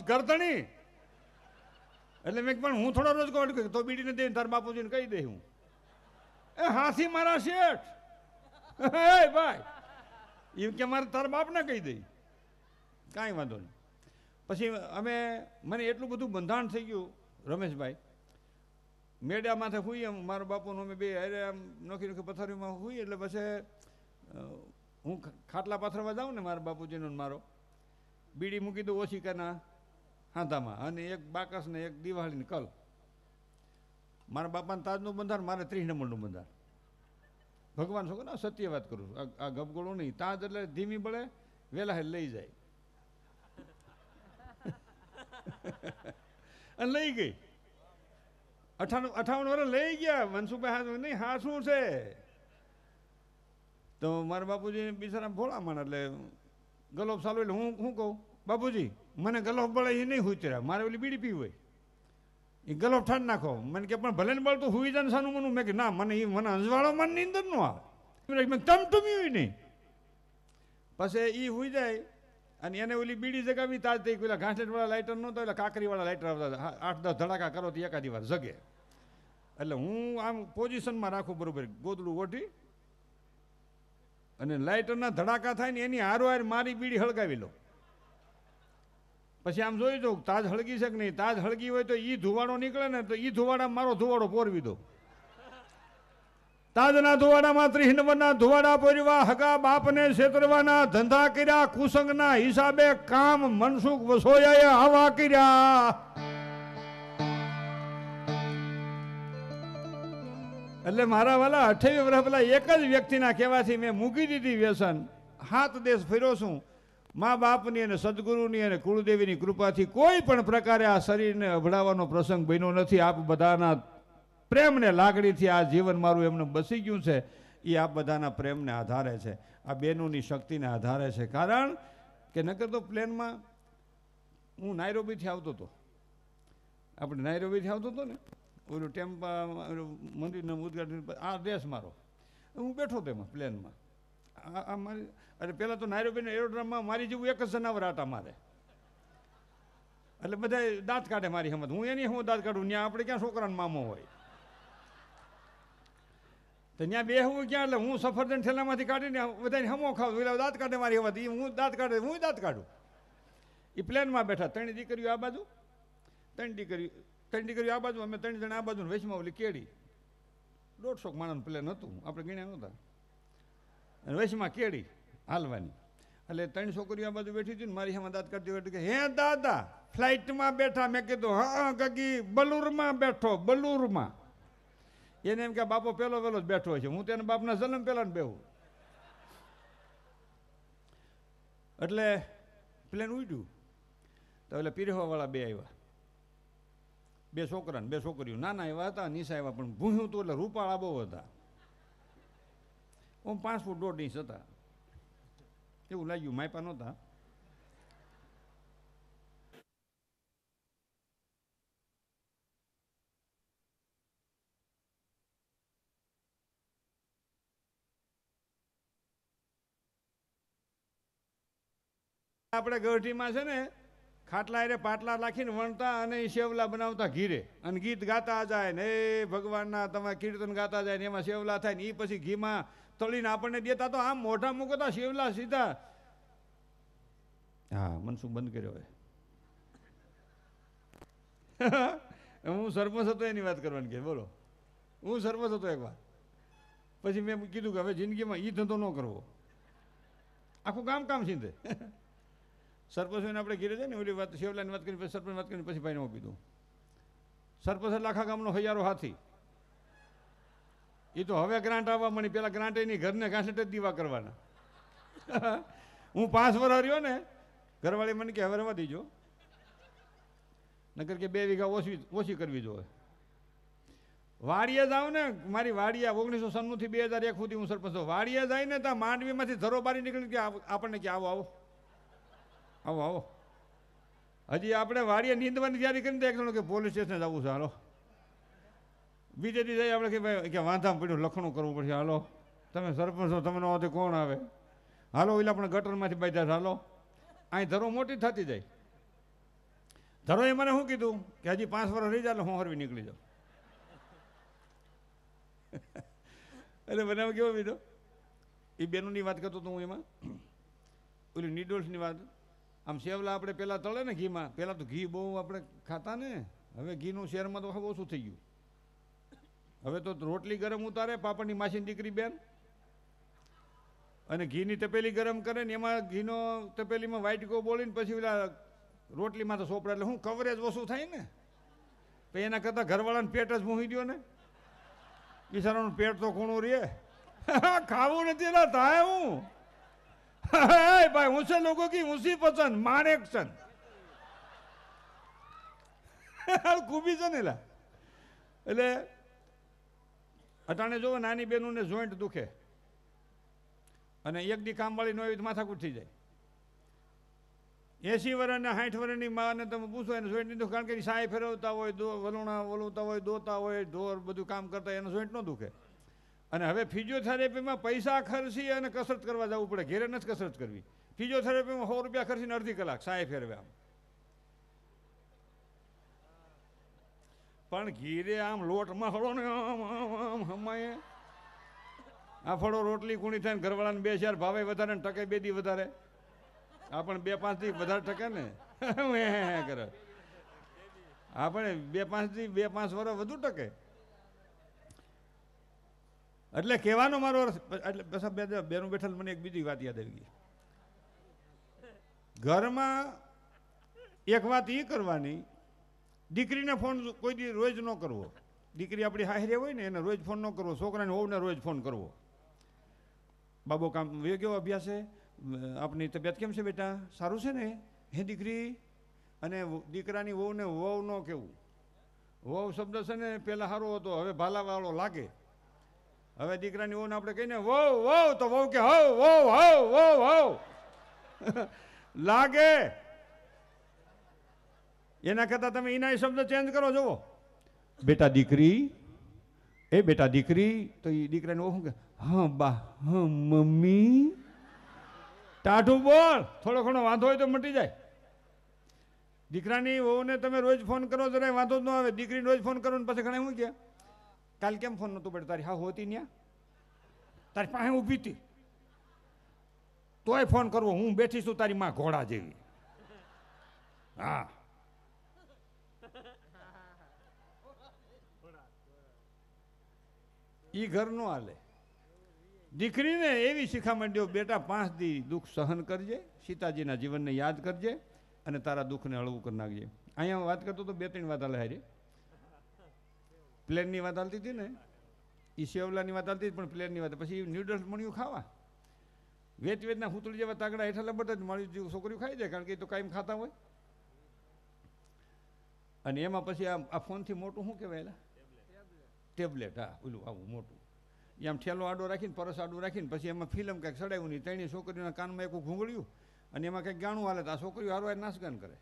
મોત ગરદણી એટલે મેં પણ હું થોડો રોજ કહું તો બીડીને દઈને તાર બાપુજીને કહી દે હું એ હાસી મારા શેઠ હે ભાઈ એમ કે મારે તાર બાપને કહી દઈ કાંઈ વાંધો નહીં પછી અમે મને એટલું બધું બંધાણ થઈ ગયું રમેશભાઈ મેડા માથે હુઈ એમ મારા બાપુનો અમે બે અરે આમ નોખી નોખી પથારીમાં હુઈ એટલે પછી હું ખાટલા પાથરવા જાઉં ને મારા બાપુજીનો મારો બીડી મૂકી દઉં ઓછી કરના હાંધામાં અને એક બાકસને એક દિવાળીને કલ મારા બાપાને તાજનું બંધાર મારે ત્રીસ નંબરનું બંધાર ભગવાન શું ને સત્ય વાત કરું છું આ ગપગોળો નહીં તાજ એટલે ધીમી બળે વહેલા હે લઈ જાય અને લઈ ગઈ અઠાણું અઠાવન વર્ષ લઈ ગયા મનસુખભાઈ હાથ નહીં હા શું છે તો મારા બાપુજી બિચારા ભોળા માણ એટલે ગલોબ સાલો એટલે હું શું કહું બાપુજી મને ગલોફ બળે એ નહીં ઉતર્યા મારે ઓલી બીડી પીવી હોય એ ગલોફ ઠાર નાખો મને કે પણ ભલે ને બળતું હુઈ જાય સાનું મનું મેં કે ના મને એ મને અંજવાળો મન ની અંદર નું આવે મેં તમ ટમી નહીં પછી એ હુઈ જાય અને એને ઓલી બીડી જગાવી તાજ થઈ પેલા ઘાસલેટવાળા લાઇટર નહોતા એટલે કાકરીવાળા લાઇટર આવતા આઠ દસ ધડાકા કરો તો એકાદી વાર જગે એટલે હું આમ પોઝિશનમાં રાખું બરાબર ગોદડું ઓઢી અને લાઇટરના ધડાકા થાય ને એની હારો હાર મારી બીડી હળગાવી લો પછી આમ જોઈ દઉં તાજ હળગી છે કે નહીં તાજ હળગી હોય તો એ ધુવાડો નીકળે ને તો એ ધુવાડા મારો ધુવાડો પોરવી દો તાજના ધુવાડામાં ત્રિહિનવના ધુવાડા પોરવા હગા બાપને છેતરવાના ધંધા કર્યા કુસંગના હિસાબે કામ મનસુખ વસોયા આવા કર્યા એટલે મારા વાલા અઠાવી વર્ષ પહેલા એક જ વ્યક્તિના કહેવાથી મેં મૂકી દીધી વ્યસન હાથ દેશ ફેરો છું મા બાપની અને સદગુરુની અને કુળદેવીની કૃપાથી કોઈ પણ પ્રકારે આ શરીરને અભડાવવાનો પ્રસંગ બન્યો નથી આપ બધાના પ્રેમને લાગણીથી આ જીવન મારું એમને બસી ગયું છે એ આપ બધાના પ્રેમને આધારે છે આ બેનોની શક્તિને આધારે છે કારણ કે નકર તો પ્લેનમાં હું નાયરોબીથી આવતો હતો આપણે નાયરોબીથી આવતો હતો ને ઓલું ટેમ્પા મંદિરના ઉદઘાટન આ દેશ મારો હું બેઠો તેમાં પ્લેનમાં આ મારી અને પહેલાં તો નાયરોબીના એરોડ્રામમાં મારી જેવું એક જ જનાવર હતા મારે એટલે બધા દાંત કાઢે મારી હમત હું એની હું દાંત કાઢું ત્યાં આપણે ક્યાં છોકરાનો મામો હોય તો ત્યાં હું ક્યાં એટલે હું સફરજન ઠેલામાંથી કાઢીને બધાને હમો ખાવું એટલે દાંત કાઢે મારી હમત એ હું દાંત કાઢે હું દાંત કાઢું એ પ્લેનમાં બેઠા ત્રણ દીકરીઓ આ બાજુ ત્રણ દીકરીઓ ત્રણ દીકરીઓ આ બાજુ અમે ત્રણ જણા આ બાજુ વૈષ્ણવ ઓલી કેળી દોઢસો માણસનું પ્લેન હતું આપણે ગણ્યા નહોતા અને વશમાં કેળી હાલવાની એટલે ત્રણ છોકરીઓ આ બાજુ બેઠી હતી ને મારી સામે દાંત કરતી હતી કે હે દાદા ફ્લાઇટમાં બેઠા મેં કીધું હા કકી બલુરમાં બેઠો બલુરમાં એને એમ કે બાપો પેલો પેલો જ બેઠો છે હું તેના બાપના જન્મ પહેલા ને બેહું એટલે પ્લેન ઉડ્યું તો એટલે પીરહવાવાળા બે આવ્યા બે છોકરા બે છોકરીઓ નાના એવા હતા નિશા એવા પણ ભૂહ્યું હતું એટલે રૂપાળા બહુ હતા ઓમ પાંચ ફૂટ દોઢ ઇંચ હતા એવું લાગ્યું માયપા નહોતા આપણે ગઢીમાં છે ને ખાટલા એ પાટલા રાખીને વણતા અને સેવલા બનાવતા ઘીરે અને ગીત ગાતા જાય ને એ ભગવાનના તમે કીર્તન ગાતા જાય ને એમાં સેવલા થાય ને એ પછી ઘીમાં તળીને આપણને દેતા તો આમ મોઢા મૂકતા શિવલા સીધા હા મનસુખ બંધ કર્યો હવે હું સરપંચ હતો એની વાત કરવાની કે બોલો હું સરપંચ હતો એકવાર પછી મેં કીધું કે હવે જિંદગીમાં એ ધંધો ન કરવો આખું કામ કામ સીધે સરપંચ એને આપણે ઘેરે જાય ને ઓલી વાત શિવલાની વાત કરી પછી સરપંચ વાત કરીને પછી ભાઈને મોકલી દઉં સરપંચ લાખા ગામનો હૈયારો હાથી એ તો હવે ગ્રાન્ટ આવવા મળી પેલા ગ્રાન્ટ એની ઘરને ઘાસટ જ દીવા કરવાના હું પાંચ વર્ષ રહ્યો ને ઘરવાળી મને કે હવે રવા દીજો નકર કે બે વીઘા ઓછી ઓછી કરવી જોઈએ વાડીએ જાઉં ને મારી વાડીયા ઓગણીસો સન્નુંથી બે હજાર એક સુધી હું સરપંચ વાડીએ જઈને ત્યાં માંડવીમાંથી ધરોબારી નીકળી કે આપણને કે આવો આવો આવો આવો હજી આપણે વાડીએ નીંદવાની તૈયારી કરીને એક જણો કે પોલીસ સ્ટેશને જવું છે હાલો બીજે દી જઈ આપણે કે ભાઈ કે વાંધામાં પડ્યું લખણું કરવું પડશે હાલો તમે સરપંચ તમને તમે કોણ આવે હાલો એટલે આપણે ગટરમાંથી બાંધ્યા હાલો અહીં ધરો મોટી થતી જાય ધરોએ મને શું કીધું કે હજી પાંચ વર્ષ રહી જાય એટલે હું હરવી નીકળી જાઉં એટલે મને બનાવ કેવો બીજો એ બેનોની વાત કરતો હતો હું એમાં ઓલી નીડલ્સની વાત આમ સેવલા આપણે પહેલાં તળે ને ઘીમાં પહેલાં તો ઘી બહુ આપણે ખાતા ને હવે ઘીનું શેરમાં તો ઓછું થઈ ગયું હવે તો રોટલી ગરમ ઉતારે પાપડની માસીની દીકરી બેન અને ઘીની તપેલી ગરમ કરે ને એમાં ઘીનો તપેલીમાં વાઇટકો બોલીને પછી પેલા રોટલીમાં તો સોપડા એટલે હું કવરેજ ઓછું થાય ને તો એના કરતાં ઘરવાળાને પેટ જ મૂકી દો ને બિચારાનું પેટ તો ખૂણું રે ખાવું નથી ના થાય હું ભાઈ હું લોકો કી ઊંચી પસંદ માણેક છન ખૂબી છે ને એટલે અટાણે જોવો નાની બહેનોને જોઈન્ટ દુખે અને એક દી કામવાળી ન એવી માથા થઈ જાય એસી વર્ષ અને સાઠ વર્ષની માને તમે પૂછો એને જોઈન્ટ નહીં દુખે કારણ કે એની સાય ફેરવતા હોય દો વલવતા હોય દોતા હોય ઢોર બધું કામ કરતા એનો જોઈન્ટ ન દુખે અને હવે ફિઝિયોથેરેપીમાં પૈસા ખર્ચી અને કસરત કરવા જવું પડે ઘેરે નથી કસરત કરવી ફિઝિયોથેરેપીમાં સો રૂપિયા ખર્ચીને અડધી કલાક સાય ફેરવે આમ પણ ઘીરે આમ લોટમાં હળો ને આમ આ ફળો રોટલી કુણી થાય ઘરવાળાને બે ચાર ભાવે વધારે ને ટકે બે દી વધારે આ પણ બે પાંચ દી વધારે ટકે ને કરે આ પણ બે પાંચ થી બે પાંચ વર્ષ વધુ ટકે એટલે કહેવાનો મારો એટલે પછી બેનું બેઠેલ મને એક બીજી વાત યાદ આવી ગઈ ઘરમાં એક વાત એ કરવાની દીકરીને ફોન કોઈ દી રોજ ન કરવો દીકરી આપણી હાહરે હોય ને એને રોજ ફોન ન કરવો છોકરાને હોવને રોજ ફોન કરવો બાબો કામ કેવો અભ્યાસ છે આપની તબિયત કેમ છે બેટા સારું છે ને હે દીકરી અને દીકરાની વહુને વહુ ન કહેવું વહુ શબ્દ છે ને પહેલાં સારો હતો હવે ભાલાવાળો લાગે હવે દીકરાની વહુને આપણે કહીને વહુ વહુ તો વહુ કે હવ વહુ હવ વહુ હવ લાગે એના કરતાં તમે એના શબ્દ ચેન્જ કરો જુઓ બેટા દીકરી એ બેટા દીકરી તો એ દીકરાને શું કે હા બા હા મમ્મી ટાઢું બોલ થોડો ઘણો વાંધો હોય તો મટી જાય દીકરાની વહુને તમે રોજ ફોન કરો જરાય વાંધો જ ન આવે દીકરીને રોજ ફોન કરો ને પછી ઘણા શું કે કાલ કેમ ફોન નહોતું પડે તારી હા હોતી ત્યાં તારી પાસે ઊભી હતી તોય ફોન કરવો હું બેઠી છું તારી માં ઘોડા જેવી હા એ ઘર નો હાલે દીકરીને એવી માંડ્યો બેટા પાંચ દી દુઃખ સહન કરજે સીતાજીના જીવનને યાદ કરજે અને તારા દુઃખને હળવું કરી નાખજે અહીંયા વાત કરતો તો બે ત્રણ વાત હાલે હારી પ્લેનની વાત હાલતી હતી ને એ સેવલાની વાત હાલતી પણ પ્લેનની વાત પછી ન્યુડલ્સ મળ્યું ખાવા વેચ વેચના હુતળી જેવા તાગડા હેઠા લબટ જ મળ્યું છોકરીઓ ખાઈ જાય કારણ કે એ તો કાયમ ખાતા હોય અને એમાં પછી આ ફોનથી મોટું શું કહેવાય એલા ટેબ્લેટ હા ઓલું આવું મોટું એ આમ ઠેલો આડો રાખીને પરસ આડો રાખીને પછી એમાં ફિલ્મ કાંઈક સડાવ્યું નહીં ત્રણેય છોકરીઓના કાનમાં એક ઘૂંગળ્યું અને એમાં કંઈક ગાણું હાલે તો આ છોકરીઓ હારવાર નાસગાન કરે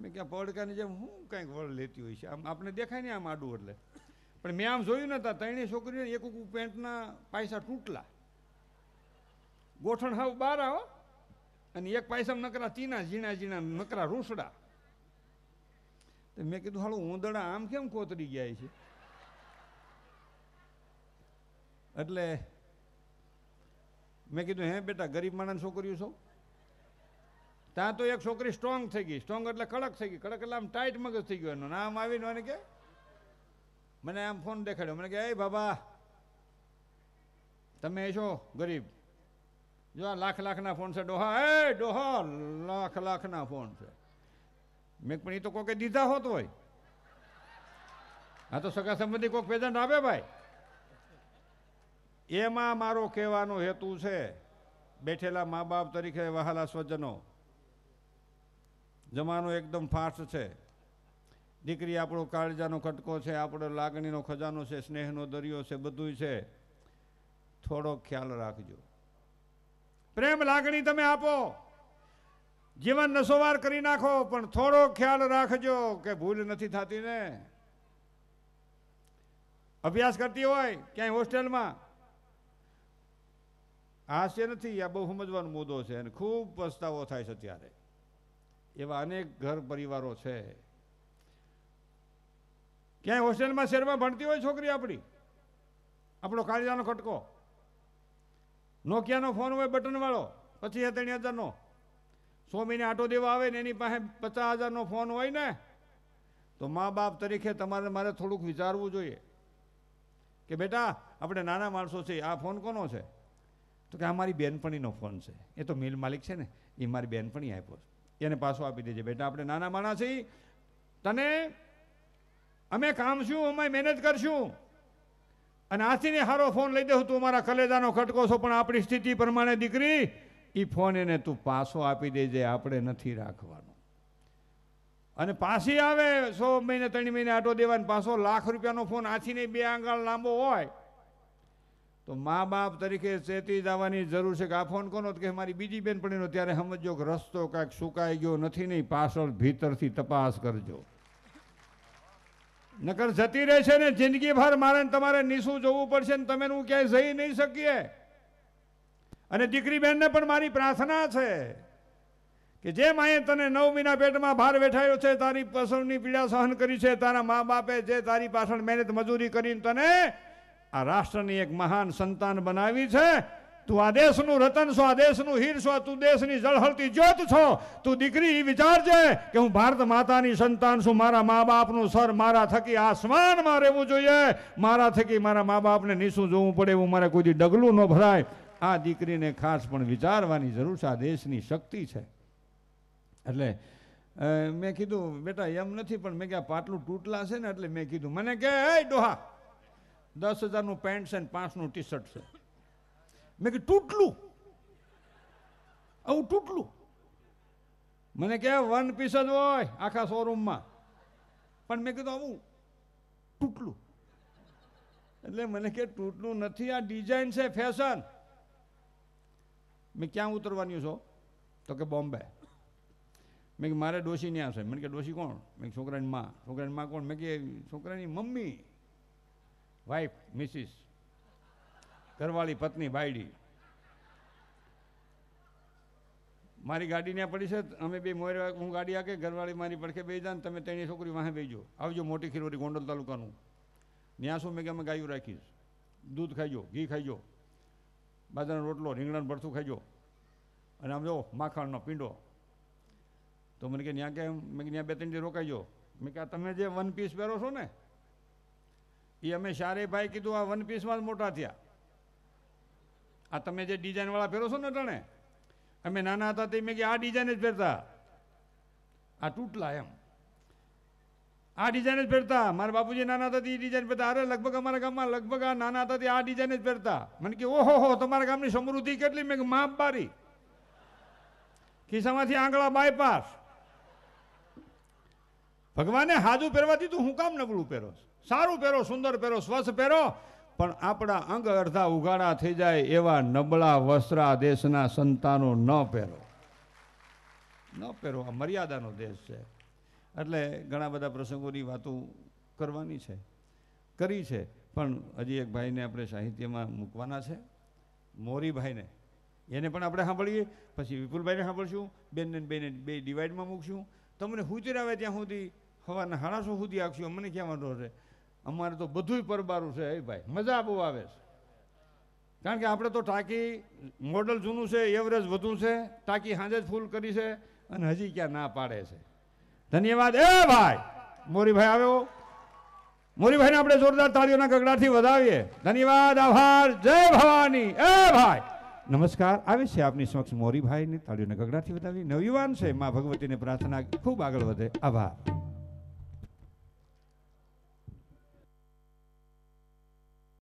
મેં ક્યાં પડકાની જેમ હું કંઈક વળ લેતી હોય છે આમ આપણે દેખાય નહીં આમ આડું એટલે પણ મેં આમ જોયું નતા ત્રણેય છોકરીઓને એક પેન્ટના પૈસા તૂટલા ગોઠણ હાવ બહાર આવો અને એક પાયસામાં નકરા ચીના ઝીણા ઝીણા નકરા રૂસડા તો મેં કીધું હાલો ઉંદડા આમ કેમ કોતરી ગયા છે એટલે મેં કીધું હે બેટા ગરીબ માણસ છોકરીઓ છો ત્યાં તો એક છોકરી સ્ટ્રોંગ થઈ ગઈ સ્ટ્રોંગ એટલે કડક થઈ ગઈ કડક એટલે આમ ટાઈટ મગજ થઈ ગયો એનું નામ આવીને મને કે મને આમ ફોન દેખાડ્યો મને કે એ બાબા તમે છો ગરીબ જો આ લાખ લાખના ફોન છે ડોહા એ ડોહા લાખ લાખના ફોન છે મેં પણ એ તો કોકે દીધા હોત હોય આ તો સગા સંબંધી કોઈક પેદા આપે ભાઈ એમાં મારો કહેવાનો હેતુ છે બેઠેલા મા બાપ તરીકે વહાલા સ્વજનો જમાનો એકદમ ફાસ્ટ છે દીકરી આપણો કાળજાનો ખટકો છે આપણો લાગણીનો ખજાનો છે સ્નેહનો દરિયો છે બધું છે થોડો ખ્યાલ રાખજો પ્રેમ લાગણી તમે આપો જીવન નસોવાર કરી નાખો પણ થોડો ખ્યાલ રાખજો કે ભૂલ નથી થતી ને અભ્યાસ કરતી હોય ક્યાંય હોસ્ટેલમાં હાસ્ય નથી આ બહુ સમજવાનો મુદ્દો છે અને ખૂબ પસ્તાવો થાય છે અત્યારે એવા અનેક ઘર પરિવારો છે ક્યાંય હોસ્ટેલમાં શહેરમાં ભણતી હોય છોકરી આપણી આપણો કાળજાનો ખટકો નોકિયાનો ફોન હોય બટનવાળો પછી ત્રણી હજારનો સો મહિને આટો દેવા આવે ને એની પાસે પચાસ હજારનો ફોન હોય ને તો મા બાપ તરીકે તમારે મારે થોડુંક વિચારવું જોઈએ કે બેટા આપણે નાના માણસો છીએ આ ફોન કોનો છે તો કે આ મારી બેનપણીનો ફોન છે એ તો મિલ માલિક છે ને એ મારી બેનપણી આપ્યો છે એને પાછો આપી દેજે બેટા આપણે નાના માણસ છીએ તને અમે કામ શું અમે મહેનત કરશું અને આથી સારો ફોન લઈ દઉં તું મારા કલેદાનો ખટકો છો પણ આપણી સ્થિતિ પ્રમાણે દીકરી એ ફોન એને તું પાછો આપી દેજે આપણે નથી રાખવાનો અને પાછી આવે સો મહિને ત્રણ મહિને આટો દેવાનો પાછો લાખ રૂપિયાનો ફોન આછીને બે આંગળ લાંબો હોય તો મા બાપ તરીકે ચેતી જવાની જરૂર છે કે આ ફોન કોનો કે મારી બીજી બેન પડેલો ત્યારે સમજો કે રસ્તો કાંઈક સુકાઈ ગયો નથી નહીં પાછળ ભીતરથી તપાસ કરજો નકર જતી રહેશે ને જિંદગીભર મારે તમારે નીસું જવું પડશે ને તમે હું ક્યાંય જઈ નહીં શકીએ અને દીકરી બહેનને પણ મારી પ્રાર્થના છે કે જે માએ તને નવમીના પેટમાં ભાર બેઠાયો છે તારી પસંદની પીડા સહન કરી છે તારા મા બાપે જે તારી પાછળ મહેનત મજૂરી કરીને તને આ રાષ્ટ્રની એક મહાન સંતાન બનાવી છે તું આ દેશનું રતન છો આ દેશનું હીર છો તું દેશની જળહળતી જ્યોત છો તું દીકરી વિચારજે કે હું ભારત માતાની સંતાન છું મારા મા બાપનું સર મારા થકી આસમાનમાં રહેવું જોઈએ મારા થકી મારા મા બાપને નીચું જોવું પડે એવું મારે કોઈ ડગલું ન ભરાય આ દીકરીને ખાસ પણ વિચારવાની જરૂર છે આ દેશની શક્તિ છે એટલે મેં કીધું બેટા એમ નથી પણ મેં કે પાટલું તૂટલા છે ને એટલે મેં કીધું મને કે ડોહા દસ હજારનું પેન્ટ છે ને પાંચનું ટી શર્ટ છે મેં કીધું તૂટલું આવું તૂટલું મને કહે વન પીસ જ હોય આખા શોરૂમમાં પણ મેં કીધું આવું તૂટલું એટલે મને કે તૂટલું નથી આ ડિઝાઇન છે ફેશન મેં ક્યાં ઉતરવાની છો તો કે બોમ્બે મેં કે મારે ડોશી ત્યાં છે મને કે ડોશી કોણ મેં છોકરાની માં છોકરાની માં કોણ મેં કે છોકરાની મમ્મી વાઈફ મિસિસ ઘરવાળી પત્ની બાયડી મારી ગાડી ત્યાં પડી છે અમે બે મોર હું ગાડી આકે ઘરવાળી મારી પડખે બે જાય તમે તેની છોકરી વાહે બેજો આવજો મોટી ખીરોડી ગોંડલ તાલુકાનું ત્યાં શું મેં કે અમે ગાયું રાખીશ દૂધ ખાઈજો ઘી ખાઈજો બાજરાનો રોટલો રીંગણાનું ભરથું ખાઈજો અને આમ જો માખણનો પીંડો તો મને કે ત્યાં કે મેં ત્યાં બે ત્રણ રોકાઈજો મેં કે તમે જે વન પીસ પહેરો છો ને એ અમે ભાઈ કીધું આ વન પીસમાં જ મોટા થયા આ તમે જે ડિઝાઇનવાળા પહેરો છો ને તણે અમે નાના હતા તે મેં કે આ ડિઝાઇન જ પહેરતા આ તૂટલા એમ આ ડિઝાઇન જ પહેરતા મારા બાપુજી નાના હતા એ ડિઝાઇન પહેરતા અરે લગભગ અમારા ગામમાં લગભગ આ નાના હતા આ ડિઝાઇન જ પહેરતા મને કે ઓહો હો તમારા ગામની સમૃદ્ધિ કેટલી મેં માપ બારી ખિસ્સામાંથી આંગળા બાયપાસ ભગવાને હાજુ પહેરવાથી તું હું કામ નબળું પહેરો છું સારું પહેરો સુંદર પહેરો સ્વસ્થ પહેરો પણ આપણા અંગ અડધા ઉઘાડા થઈ જાય એવા નબળા વસ્ત્રા દેશના સંતાનો ન પહેરો ન પહેરો આ મર્યાદાનો દેશ છે એટલે ઘણા બધા પ્રસંગોની વાતો કરવાની છે કરી છે પણ હજી એક ભાઈને આપણે સાહિત્યમાં મૂકવાના છે મોરીભાઈને એને પણ આપણે સાંભળીએ પછી વિપુલભાઈને સાંભળશું બેનને બેને બે ડિવાઈડમાં મૂકશું તમને હુચર આવે ત્યાં સુધી હવાના હાડાસો સુધી આપશું અમને ક્યાં વાંધો છે અમારે તો બધું પરબારું છે એ ભાઈ મજા બહુ આવે છે કારણ કે આપણે તો ટાંકી મોડલ જૂનું છે એવરેજ વધુ છે ટાંકી સાંજે જ ફૂલ કરી છે અને હજી ક્યાં ના પાડે છે ધન્યવાદ એ ભાઈ મોરીભાઈ આવ્યો મોરીભાઈને આપણે જોરદાર તાળીઓના ગગડાથી વધાવીએ ધન્યવાદ આભાર જય ભવાની એ ભાઈ નમસ્કાર આવે છે આપની સમક્ષ મોરીભાઈની તાળીઓના ગગડાથી વધાવી નવયુવાન છે મા ભગવતીને પ્રાર્થના ખૂબ આગળ વધે આભાર